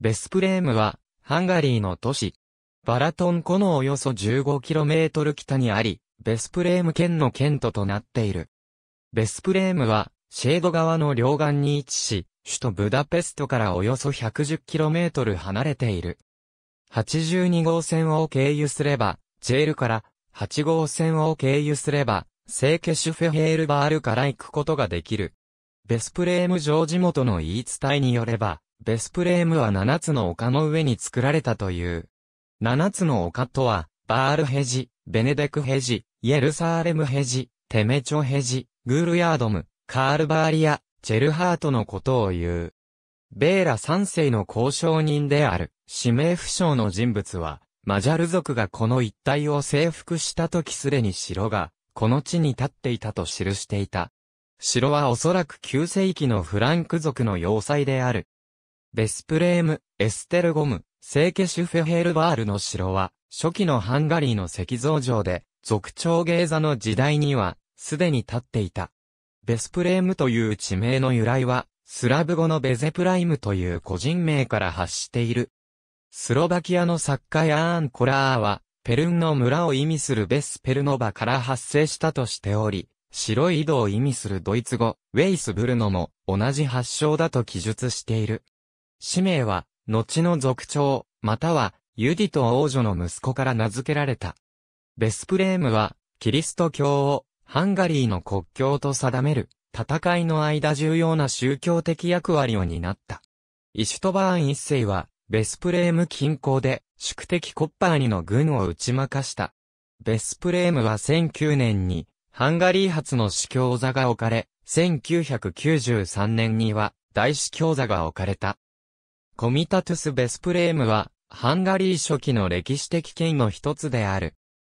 ベスプレームは、ハンガリーの都市。バラトン湖のおよそ 15km 北にあり、ベスプレーム県の県都となっている。ベスプレームは、シェード川の両岸に位置し、首都ブダペストからおよそ 110km 離れている。82号線を経由すれば、ジェールから8号線を経由すれば、聖ケシュフェヘールバールから行くことができる。ベスプレーム城地元の言い伝えによれば、ベスプレームは七つの丘の上に作られたという。七つの丘とは、バールヘジ、ベネデクヘジ、イエルサーレムヘジ、テメチョヘジ、グールヤードム、カールバーリア、チェルハートのことを言う。ベーラ三世の交渉人である、指名不詳の人物は、マジャル族がこの一帯を征服した時すでに城が、この地に立っていたと記していた。城はおそらく9世紀のフランク族の要塞である、ベスプレーム、エステルゴム、セーケシュフェヘルバールの城は、初期のハンガリーの石造城で、族長芸座の時代には、すでに立っていた。ベスプレームという地名の由来は、スラブ語のベゼプライムという個人名から発している。スロバキアの作家ヤーン・コラーは、ペルンの村を意味するベスペルノバから発生したとしており、白い井戸を意味するドイツ語、ウェイスブルノも同じ発祥だと記述している。氏名は、後の族長、または、ユディと王女の息子から名付けられた。ベスプレームは、キリスト教を、ハンガリーの国境と定める、戦いの間重要な宗教的役割を担った。イシュトバーン一世は、ベスプレーム近郊で、宿敵コッパーニの軍を打ち負かした。ベスプレームは1009年に、ハンガリー発の司教座が置かれ、1993年には、大司教座が置かれた。コミタトゥス・ベスプレームは、ハンガリー初期の歴史的権の一つである。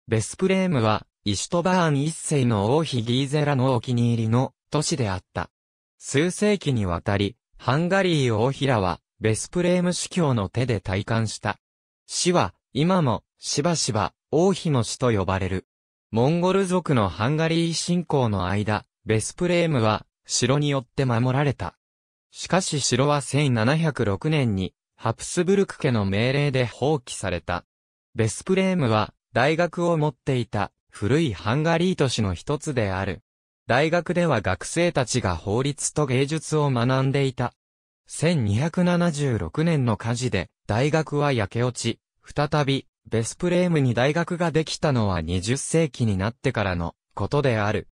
ベスプレームは、イシュトバーン一世の王妃ギーゼラのお気に入りの都市であった。数世紀にわたり、ハンガリー王妃らは、ベスプレーム司教の手で体感した。死は、今も、しばしば、王妃の死と呼ばれる。モンゴル族のハンガリー侵攻の間、ベスプレームは、城によって守られた。しかし城は1706年に、ハプスブルク家の命令で放棄された。ベスプレームは、大学を持っていた、古いハンガリー都市の一つである。大学では学生たちが法律と芸術を学んでいた。1276年の火事で、大学は焼け落ち、再び、ベスプレームに大学ができたのは20世紀になってからのことである。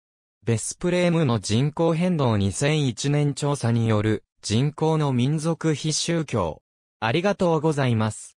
ベスプレームの人口変動2001年調査による人口の民族非宗教。ありがとうございます。